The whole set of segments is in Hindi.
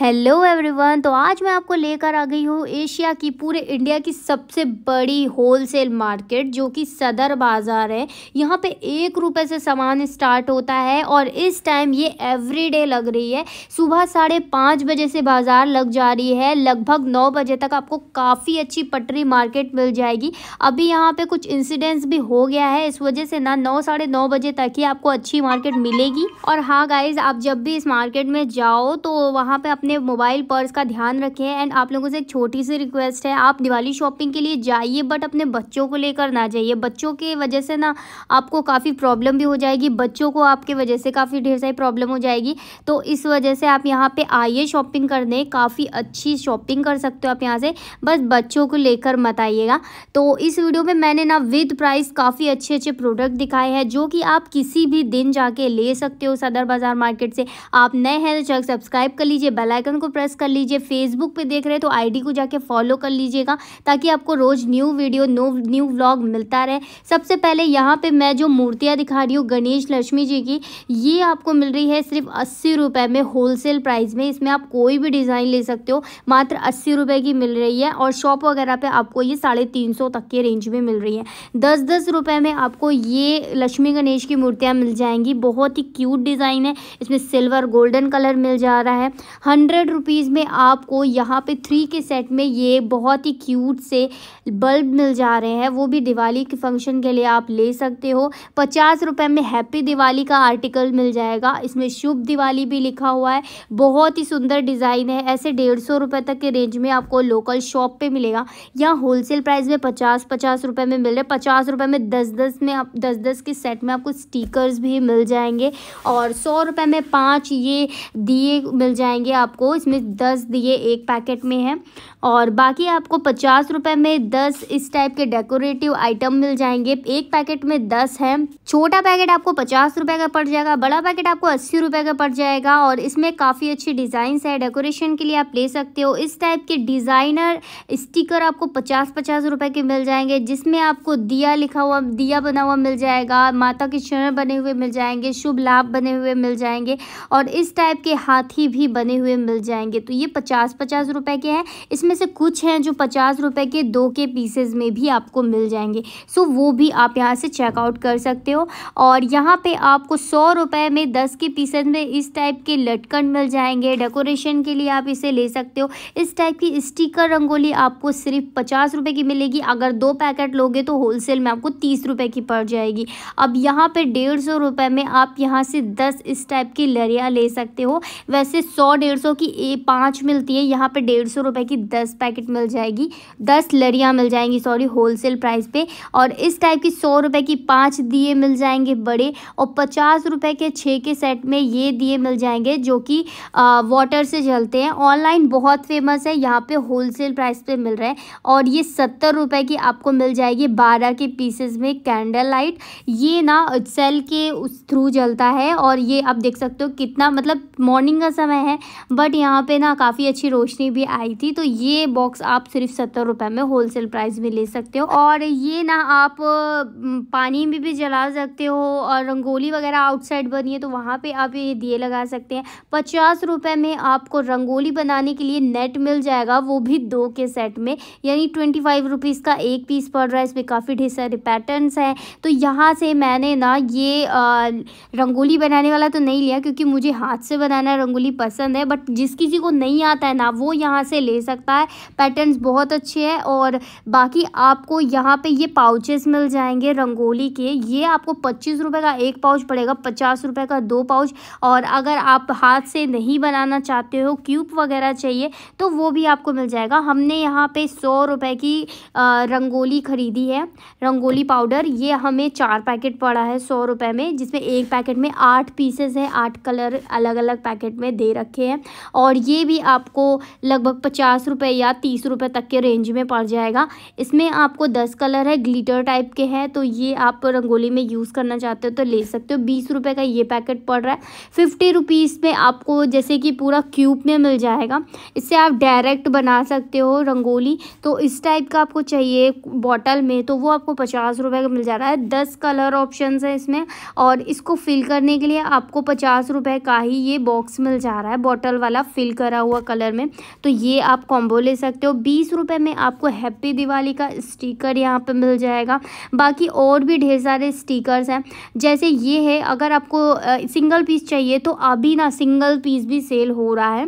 हेलो एवरीवन तो आज मैं आपको लेकर आ गई हूँ एशिया की पूरे इंडिया की सबसे बड़ी होलसेल मार्केट जो कि सदर बाज़ार है यहाँ पे एक रुपये से सामान स्टार्ट होता है और इस टाइम ये एवरीडे लग रही है सुबह साढ़े पाँच बजे से बाज़ार लग जा रही है लगभग नौ बजे तक आपको काफ़ी अच्छी पटरी मार्केट मिल जाएगी अभी यहाँ पर कुछ इंसिडेंट्स भी हो गया है इस वजह से ना नौ साढ़े नौ बजे तक ही आपको अच्छी मार्केट मिलेगी और हाँ गाइज़ आप जब भी इस मार्केट में जाओ तो वहाँ पर अपने मोबाइल पर्स का ध्यान रखें एंड आप लोगों से एक छोटी सी रिक्वेस्ट है आप दिवाली शॉपिंग के लिए जाइए बट अपने बच्चों को लेकर ना जाइए बच्चों की वजह से ना आपको काफ़ी प्रॉब्लम भी हो जाएगी बच्चों को आपके वजह से काफ़ी ढेर सारी प्रॉब्लम हो जाएगी तो इस वजह से आप यहाँ पर आइए शॉपिंग करने काफ़ी अच्छी शॉपिंग कर सकते हो आप यहाँ से बस बच्चों को लेकर मत आइएगा तो इस वीडियो में मैंने ना विद प्राइस काफ़ी अच्छे अच्छे प्रोडक्ट दिखाए हैं जो कि आप किसी भी दिन जाके ले सकते हो सदर बाज़ार मार्केट से आप नए हैं तो सब्सक्राइब कर लीजिए बेल बेलाइकन को प्रेस कर लीजिए फेसबुक पर देख रहे हैं तो आई को जाके फॉलो कर लीजिएगा ताकि आपको रोज़ न्यू वीडियो नो न्यू व्लॉग मिलता रहे सबसे पहले यहाँ पर मैं जो मूर्तियाँ दिखा रही हूँ गणेश लक्ष्मी जी की ये आपको मिल रही है सिर्फ अस्सी रुपये में होलसेल प्राइस में इसमें आप कोई भी डिज़ाइन ले सकते हो मात्र अस्सी रुपये की मिल रही है और शॉप वगैरह पे आपको ये साढ़े तीन सौ तक के रेंज में मिल रही है दस दस रुपये में आपको ये लक्ष्मी गणेश की मूर्तियाँ मिल जाएंगी बहुत ही क्यूट डिज़ाइन है इसमें सिल्वर गोल्डन कलर मिल जा रहा है हन हंड्रेड रुपीज़ में आपको यहाँ पे थ्री के सेट में ये बहुत ही क्यूट से बल्ब मिल जा रहे हैं वो भी दिवाली के फंक्शन के लिए आप ले सकते हो पचास रुपये में हैप्पी दिवाली का आर्टिकल मिल जाएगा इसमें शुभ दिवाली भी लिखा हुआ है बहुत ही सुंदर डिज़ाइन है ऐसे डेढ़ सौ रुपये तक के रेंज में आपको लोकल शॉप पर मिलेगा यहाँ होलसेल प्राइस में पचास पचास रुपये में मिल रहे पचास रुपये में दस दस में आप दस दस के सेट में आपको स्टीकर भी मिल जाएंगे और सौ रुपये में पाँच ये दिए मिल जाएंगे आप आपको इसमें दस दिए एक पैकेट में है और बाकी आपको पचास रुपये में दस इस टाइप के डेकोरेटिव आइटम मिल जाएंगे एक पैकेट में दस है छोटा पैकेट आपको पचास रुपये का पड़ जाएगा बड़ा पैकेट आपको अस्सी रुपये का पड़ जाएगा और इसमें काफ़ी अच्छी डिज़ाइंस है डेकोरेशन के लिए आप ले सकते हो इस टाइप के डिज़ाइनर स्टिकर आपको पचास पचास रुपये के मिल जाएंगे जिसमें आपको दिया लिखा हुआ दिया बना हुआ मिल जाएगा माता के चरण बने हुए मिल जाएंगे शुभ लाभ बने हुए मिल जाएंगे और इस टाइप के हाथी भी बने हुए मिल जाएंगे तो ये पचास पचास रुपए के हैं इसमें से कुछ हैं जो पचास रुपए के दो के पीसेज में भी आपको मिल जाएंगे सो वो भी आप यहाँ से चेकआउट कर सकते हो और यहाँ पे आपको सौ रुपए में दस के पीसेज में इस टाइप के लटकन मिल जाएंगे डेकोरेशन के लिए आप इसे ले सकते हो इस टाइप की स्टीकर रंगोली आपको सिर्फ पचास रुपये की मिलेगी अगर दो पैकेट लोगे तो होलसेल में आपको तीस रुपये की पड़ जाएगी अब यहाँ पे डेढ़ सौ रुपये में आप यहाँ से दस इस टाइप की लरिया ले सकते हो वैसे सौ डेढ़ सौ जो कि ए पाँच मिलती है यहाँ पे डेढ़ सौ रुपये की दस पैकेट मिल जाएगी दस लरियाँ मिल जाएंगी सॉरी होलसेल प्राइस पे और इस टाइप की सौ रुपये की पाँच दिए मिल जाएंगे बड़े और पचास रुपये के छः के सेट में ये दिए मिल जाएंगे जो कि वाटर से जलते हैं ऑनलाइन बहुत फेमस है यहाँ पर होल प्राइस पर मिल रहा है और ये सत्तर रुपये की आपको मिल जाएगी बारह के पीसेस में कैंडल लाइट ये ना सेल के थ्रू जलता है और ये आप देख सकते हो कितना मतलब मॉर्निंग का समय है बट बट यहाँ पे ना काफ़ी अच्छी रोशनी भी आई थी तो ये बॉक्स आप सिर्फ सत्तर रुपये में होलसेल प्राइस में ले सकते हो और ये ना आप पानी में भी जला सकते हो और रंगोली वगैरह आउटसाइड बनी है तो वहाँ पे आप ये दिए लगा सकते हैं पचास रुपये में आपको रंगोली बनाने के लिए नेट मिल जाएगा वो भी दो के सेट में यानी ट्वेंटी फाइव रुपीज़ का एक पीस पड़ रहा है इसमें काफ़ी ढेर सारे पैटर्न हैं तो यहाँ से मैंने ना ये रंगोली बनाने वाला तो नहीं लिया क्योंकि मुझे हाथ से बनाना रंगोली पसंद है बट जिस किसी को नहीं आता है ना वो यहाँ से ले सकता है पैटर्न्स बहुत अच्छे हैं और बाकी आपको यहाँ पे ये पाउचेस मिल जाएंगे रंगोली के ये आपको पच्चीस रुपये का एक पाउच पड़ेगा पचास रुपये का दो पाउच और अगर आप हाथ से नहीं बनाना चाहते हो क्यूब वगैरह चाहिए तो वो भी आपको मिल जाएगा हमने यहाँ पर सौ रुपये की रंगोली ख़रीदी है रंगोली पाउडर ये हमें चार पैकेट पड़ा है सौ रुपये में जिसमें एक पैकेट में आठ पीसेस हैं आठ कलर अलग अलग पैकेट में दे रखे हैं और ये भी आपको लगभग पचास रुपये या तीस रुपये तक के रेंज में पड़ जाएगा इसमें आपको दस कलर है ग्लिटर टाइप के हैं तो ये आप रंगोली में यूज़ करना चाहते हो तो ले सकते हो बीस रुपये का ये पैकेट पड़ रहा है फिफ्टी रुपीज़ में आपको जैसे कि पूरा क्यूब में मिल जाएगा इससे आप डायरेक्ट बना सकते हो रंगोली तो इस टाइप का आपको चाहिए बॉटल में तो वो आपको पचास रुपये का मिल जा रहा है दस कलर ऑप्शन है इसमें और इसको फिल करने के लिए आपको पचास रुपये का ही ये बॉक्स मिल जा रहा है बॉटल वाला फिल करा हुआ कलर में तो ये आप कॉम्बो ले सकते हो बीस रुपये में आपको हैप्पी दिवाली का स्टिकर यहाँ पर मिल जाएगा बाकी और भी ढेर सारे स्टिकर्स हैं जैसे ये है अगर आपको सिंगल पीस चाहिए तो अभी ना सिंगल पीस भी सेल हो रहा है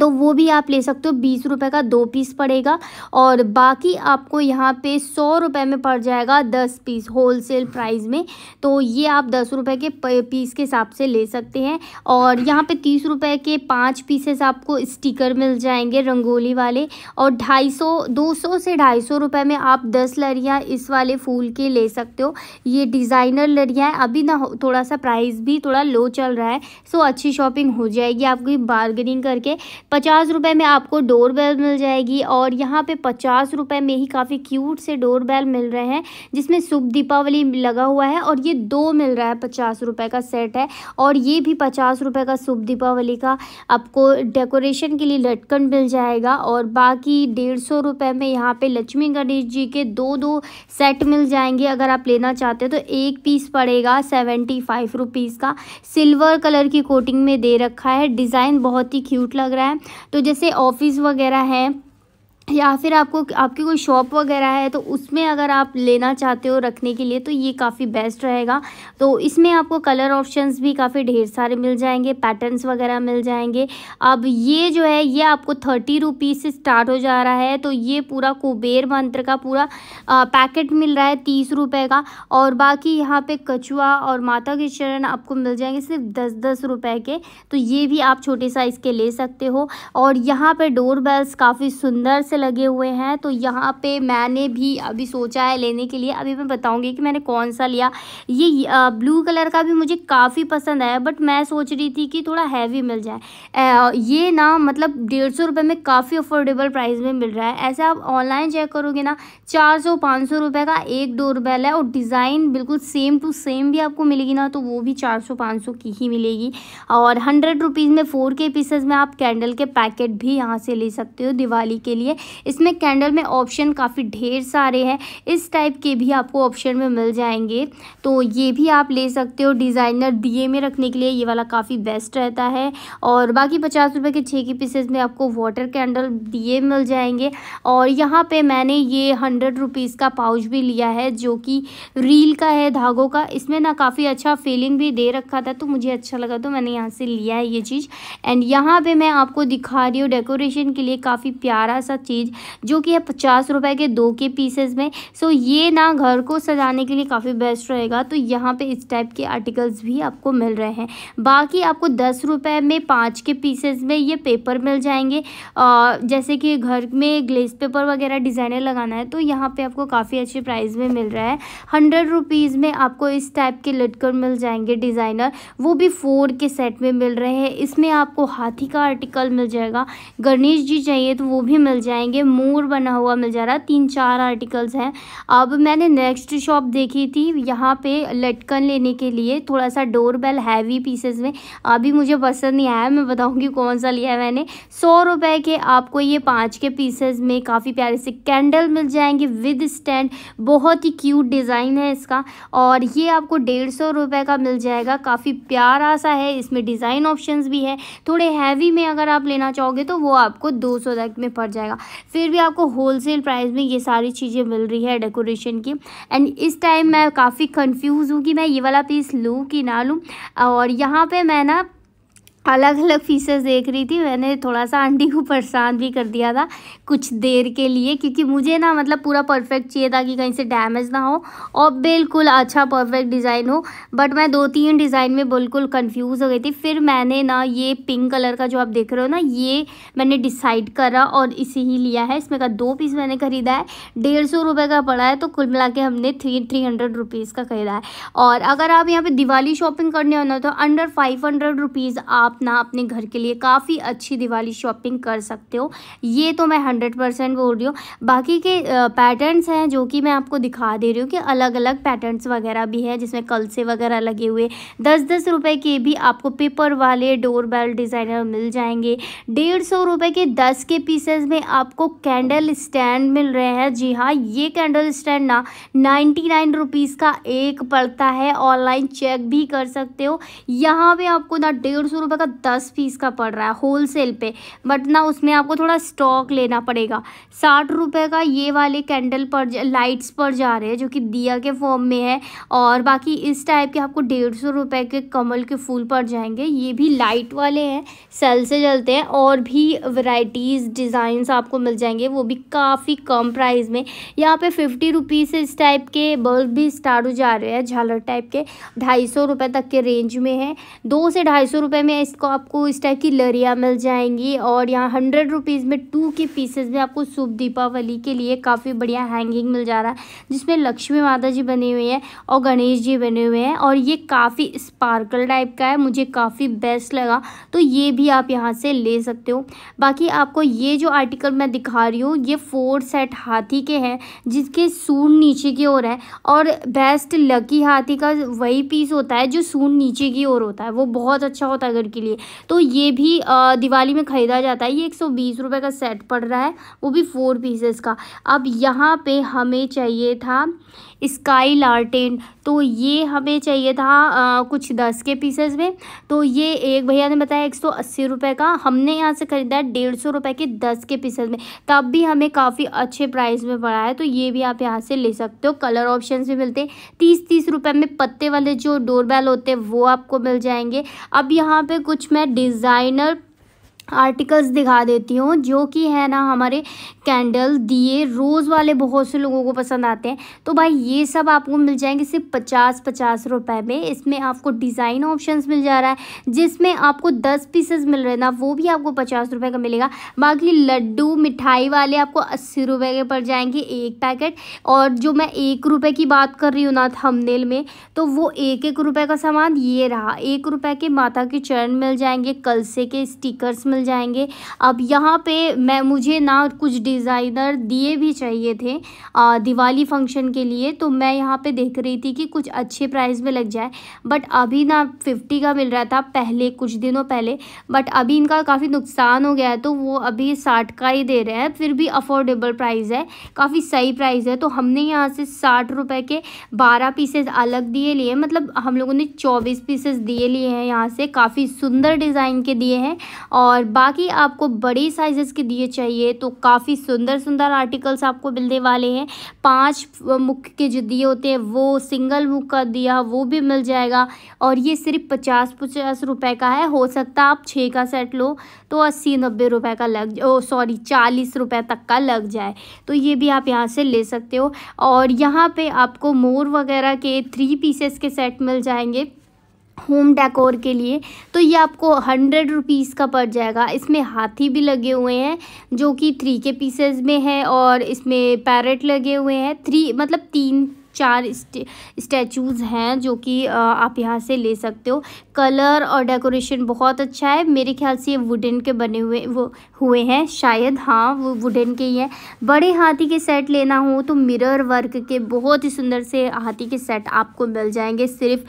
तो वो भी आप ले सकते हो बीस रुपए का दो पीस पड़ेगा और बाकी आपको यहाँ पे सौ रुपए में पड़ जाएगा दस पीस होलसेल प्राइस में तो ये आप दस रुपए के पीस के हिसाब से ले सकते हैं और यहाँ पे तीस रुपए के पाँच पीसेस आपको स्टिकर मिल जाएंगे रंगोली वाले और ढाई सौ दो सौ से ढाई सौ रुपये में आप दस लड़ियाँ इस वाले फूल के ले सकते हो ये डिज़ाइनर लरियाँ अभी ना थोड़ा सा प्राइस भी थोड़ा लो चल रहा है सो अच्छी शॉपिंग हो जाएगी आपकी बार्गेनिंग करके पचास रुपये में आपको डोर बेल मिल जाएगी और यहाँ पे पचास रुपये में ही काफ़ी क्यूट से डोर बेल मिल रहे हैं जिसमें शुभ दीपावली लगा हुआ है और ये दो मिल रहा है पचास रुपये का सेट है और ये भी पचास रुपये का शुभ दीपावली का आपको डेकोरेशन के लिए लटकन मिल जाएगा और बाकी डेढ़ सौ रुपये में यहाँ पे लक्ष्मी गणेश जी के दो दो सेट मिल जाएंगे अगर आप लेना चाहते हो तो एक पीस पड़ेगा सेवेंटी फाइव रुपीज़ का सिल्वर कलर की कोटिंग में दे रखा है डिज़ाइन बहुत ही क्यूट लग रहा है है तो जैसे ऑफिस वगैरह है या फिर आपको आपकी कोई शॉप वगैरह है तो उसमें अगर आप लेना चाहते हो रखने के लिए तो ये काफ़ी बेस्ट रहेगा तो इसमें आपको कलर ऑप्शंस भी काफ़ी ढेर सारे मिल जाएंगे पैटर्न्स वगैरह मिल जाएंगे अब ये जो है ये आपको थर्टी रुपीज़ से स्टार्ट हो जा रहा है तो ये पूरा कुबेर मंत्र का पूरा आ, पैकेट मिल रहा है तीस रुपये का और बाकी यहाँ पर कछुआ और माता के चरण आपको मिल जाएंगे सिर्फ दस दस रुपये के तो ये भी आप छोटे साइज़ के ले सकते हो और यहाँ पर डोर बेल्स काफ़ी सुंदर से लगे हुए हैं तो यहाँ पे मैंने भी अभी सोचा है लेने के लिए अभी मैं बताऊँगी कि मैंने कौन सा लिया ये ब्लू कलर का भी मुझे काफ़ी पसंद आया बट मैं सोच रही थी कि थोड़ा हैवी मिल जाए ये ना मतलब डेढ़ सौ में काफ़ी अफोर्डेबल प्राइस में मिल रहा है ऐसे आप ऑनलाइन चेक करोगे ना चार सौ पाँच सौ रुपये का एक डोर बेल है और डिज़ाइन बिल्कुल सेम टू सेम भी आपको मिलेगी ना तो वो भी चार सौ पाँच सौ की ही मिलेगी और हंड्रेड रुपीज़ में फ़ोर के पीसेज में आप कैंडल के पैकेट भी यहाँ से ले सकते हो दिवाली के लिए इसमें कैंडल में ऑप्शन काफ़ी ढेर सारे हैं इस टाइप के भी आपको ऑप्शन में मिल जाएंगे तो ये भी आप ले सकते हो डिज़ाइनर दिए में रखने के लिए ये वाला काफ़ी बेस्ट रहता है और बाकी पचास रुपये के छः के पीसेज में आपको वाटर कैंडल दिए मिल जाएंगे और यहाँ पर मैंने ये हंड्रेड रुपीज़ का पाउच भी लिया है जो कि रील का है धागों का इसमें ना काफ़ी अच्छा फीलिंग भी दे रखा था तो मुझे अच्छा लगा तो मैंने यहाँ से लिया है ये चीज़ एंड यहाँ पे मैं आपको दिखा रही हूँ डेकोरेशन के लिए काफ़ी प्यारा सा चीज़ जो कि है पचास रुपए के दो के पीसेस में सो ये ना घर को सजाने के लिए काफ़ी बेस्ट रहेगा तो यहाँ पे इस टाइप के आर्टिकल्स भी आपको मिल रहे हैं बाकी आपको दस रुपए में पाँच के पीसेस में ये पेपर मिल जाएंगे आ, जैसे कि घर में ग्लेस पेपर वगैरह डिज़ाइनर लगाना है तो यहाँ पर आपको काफ़ी अच्छे प्राइस में मिल रहा है हंड्रेड रुपीज़ में आपको इस टाइप के लटकर मिल जाएंगे डिज़ाइनर वो भी फोर के सेट में मिल रहे हैं इसमें आपको हाथी का आर्टिकल मिल जाएगा गणेश जी चाहिए तो वो भी मिल जाएंगे जाएंगे मोर बना हुआ मिल जा रहा है तीन चार आर्टिकल्स हैं अब मैंने नेक्स्ट शॉप देखी थी यहाँ पे लटकन लेने के लिए थोड़ा सा डोर बेल हैवी पीसेस में अभी मुझे पसंद नहीं आया मैं बताऊँगी कौन सा लिया है मैंने सौ रुपये के आपको ये पाँच के पीसेज में काफ़ी प्यारे से कैंडल मिल जाएंगे विद स्टैंड बहुत ही क्यूट डिज़ाइन है इसका और ये आपको डेढ़ सौ रुपये का मिल जाएगा काफ़ी प्यारा सा है इसमें डिज़ाइन ऑप्शंस भी है थोड़े हैवी में अगर आप लेना चाहोगे तो वो आपको दो सौ तक में पड़ जाएगा फिर भी आपको होलसेल प्राइस में ये सारी चीज़ें मिल रही है डेकोरेशन की एंड इस टाइम मैं काफ़ी कंफ्यूज हूँ कि मैं ये वाला पीस लूँ कि ना लूँ और यहाँ पे मैं ना अलग अलग फीसेस देख रही थी मैंने थोड़ा सा आंटी को परेशान भी कर दिया था कुछ देर के लिए क्योंकि मुझे ना मतलब पूरा परफेक्ट चाहिए था कि कहीं से डैमेज ना हो और बिल्कुल अच्छा परफेक्ट डिज़ाइन हो बट मैं दो तीन डिज़ाइन में बिल्कुल कंफ्यूज हो गई थी फिर मैंने ना ये पिंक कलर का जो आप देख रहे हो ना ये मैंने डिसाइड करा और इसे ही लिया है इसमें का दो पीस मैंने ख़रीदा है डेढ़ सौ रुपये का पड़ा है तो कुल मिला के हमने थ्री थ्री हंड्रेड रुपीज़ का ख़रीदा है और अगर आप यहाँ पर दिवाली शॉपिंग करने हो तो अंडर फाइव हंड्रेड रुपीज़ आप अपना अपने घर के लिए काफ़ी अच्छी दिवाली शॉपिंग कर सकते हो ये तो मैं हंड्रेड परसेंट बोल रही हूँ बाकी के पैटर्न्स हैं जो कि मैं आपको दिखा दे रही हूँ कि अलग अलग पैटर्न्स वगैरह भी हैं जिसमें कलसे वगैरह लगे हुए दस दस रुपये के भी आपको पेपर वाले डोर बेल डिज़ाइनर मिल जाएंगे डेढ़ सौ रुपये के दस के पीसेज में आपको कैंडल स्टैंड मिल रहे हैं जी हाँ ये कैंडल स्टैंड ना नाइन्टी नाइन रुपीज़ का एक पड़ता है ऑनलाइन चेक भी कर सकते हो यहाँ पे आपको ना डेढ़ सौ रुपये का दस फीस का पड़ रहा है होल सेल पे बट ना उसमें आपको थोड़ा स्टॉक लेना पड़ेगा साठ रुपये का ये वाले कैंडल पर लाइट्स पर जा रहे हैं जो कि दिया के फॉर्म में है और बाकी इस टाइप के आपको डेढ़ सौ रुपये के कमल के फूल पड़ जाएंगे ये भी लाइट वाले हैं सेल से जलते हैं और भी वैरायटीज़ डिज़ाइंस आपको मिल जाएंगे वो भी काफ़ी कम प्राइस में यहाँ पे फिफ्टी रुपीज़ से इस टाइप के बल्ब भी स्टार्ट हो जा रहे हैं झालर टाइप के ढाई सौ रुपये तक के रेंज में है दो से ढाई सौ रुपये में इस इसको आपको इस टाइप की लरिया मिल जाएंगी और यहाँ हंड्रेड रुपीज़ में टू के पीसेस में आपको शुभ दीपावली के लिए काफ़ी बढ़िया हैंगिंग मिल जा रहा है जिसमें लक्ष्मी माता जी बनी हुई है और गणेश जी बने हुए हैं और ये काफ़ी स्पार्कल टाइप का है मुझे काफ़ी बेस्ट लगा तो ये भी आप यहाँ से ले सकते हो बाकी आपको ये जो आर्टिकल मैं दिखा रही हूँ ये फोर सेट हाथी के हैं जिसके सून नीचे की ओर है और बेस्ट लकी हाथी का वही पीस होता है जो सून नीचे की ओर होता है वो बहुत अच्छा होता है अगर की लिए तो ये भी दिवाली में ख़रीदा जाता है ये एक सौ का सेट पड़ रहा है वो भी फोर पीसेस का अब यहाँ पे हमें चाहिए था स्काई लार्टेन तो ये हमें चाहिए था आ, कुछ दस के पीसेस में तो ये एक भैया ने बताया एक सौ अस्सी रुपये का हमने यहाँ से ख़रीदा है डेढ़ सौ रुपये के दस के पीसेस में तब भी हमें काफ़ी अच्छे प्राइस में पड़ा है तो ये भी आप यहाँ से ले सकते हो कलर ऑप्शन भी मिलते हैं तीस तीस रुपये में पत्ते वाले जो डोरबेल होते हैं वो आपको मिल जाएंगे अब यहाँ पर कुछ मैं डिज़ाइनर आर्टिकल्स दिखा देती हूँ जो कि है ना हमारे कैंडल दिए रोज़ वाले बहुत से लोगों को पसंद आते हैं तो भाई ये सब आपको मिल जाएंगे सिर्फ पचास पचास रुपए में इसमें आपको डिज़ाइन ऑप्शंस मिल जा रहा है जिसमें आपको दस पीसेस मिल रहे ना वो भी आपको पचास रुपये का मिलेगा बाकी लड्डू मिठाई वाले आपको अस्सी रुपये के पड़ जाएंगे एक पैकेट और जो मैं एक रुपये की बात कर रही हूँ ना थमनेल में तो वो एक एक रुपये का सामान ये रहा एक रुपये के माता के चरण मिल जाएंगे कलसे के स्टिकर्स मिल जाएंगे अब यहाँ पे मैं मुझे ना कुछ डिज़ाइनर दिए भी चाहिए थे आ, दिवाली फंक्शन के लिए तो मैं यहाँ पे देख रही थी कि कुछ अच्छे प्राइस में लग जाए बट अभी ना फिफ्टी का मिल रहा था पहले कुछ दिनों पहले बट अभी इनका काफ़ी नुकसान हो गया है तो वो अभी साठ का ही दे रहे हैं फिर भी अफोर्डेबल प्राइस है काफ़ी सही प्राइस है तो हमने यहाँ से साठ रुपये के बारह पीसेस अलग दिए लिए मतलब हम लोगों ने चौबीस पीसेस दिए लिए हैं यहाँ से काफ़ी सुंदर डिज़ाइन के दिए हैं और और बाकी आपको बड़े साइजेस के दिए चाहिए तो काफ़ी सुंदर सुंदर आर्टिकल्स आपको मिलने वाले हैं पांच मुख के जो दिए होते हैं वो सिंगल मुख का दिया वो भी मिल जाएगा और ये सिर्फ पचास पचास रुपये का है हो सकता आप छः का सेट लो तो अस्सी नब्बे रुपये का लग ओ सॉरी चालीस रुपये तक का लग जाए तो ये भी आप यहाँ से ले सकते हो और यहाँ पर आपको मोर वगैरह के थ्री पीसेस के सेट मिल जाएंगे होम डेकोर के लिए तो ये आपको हंड्रेड रुपीज़ का पड़ जाएगा इसमें हाथी भी लगे हुए हैं जो कि थ्री के पीसेज में है और इसमें पैरट लगे हुए हैं थ्री मतलब तीन चार स्टैचूज़ हैं जो कि आप यहाँ से ले सकते हो कलर और डेकोरेशन बहुत अच्छा है मेरे ख्याल से ये वुडन के बने हुए वो हुए हैं शायद हाँ वो वुडन के ही हैं बड़े हाथी के सेट लेना हो तो मिरर वर्क के बहुत ही सुंदर से हाथी के सेट आपको मिल जाएंगे सिर्फ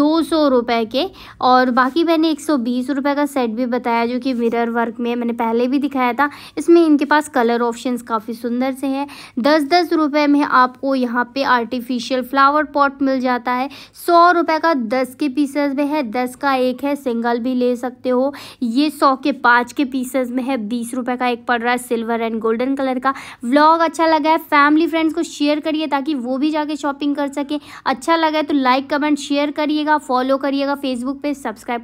दो सौ रुपये के और बाकी मैंने एक सौ बीस रुपये का सेट भी बताया जो कि मिरर वर्क में मैंने पहले भी दिखाया था इसमें इनके पास कलर ऑप्शन काफ़ी सुंदर से हैं दस दस रुपये में आपको यहाँ पर आर्टिफिशियल आर्टिफिशियल फ्लावर पॉट मिल जाता है सौ रुपए का दस के पीसेस में है दस का एक है सिंगल भी ले सकते हो ये सौ के पाँच के पीसेस में है बीस रुपए का एक पड़ रहा है सिल्वर एंड गोल्डन कलर का व्लॉग अच्छा लगा है फैमिली फ्रेंड्स को शेयर करिए ताकि वो भी जाके शॉपिंग कर सके अच्छा लगा है तो लाइक कमेंट शेयर करिएगा फॉलो करिएगा फेसबुक पे सब्सक्राइब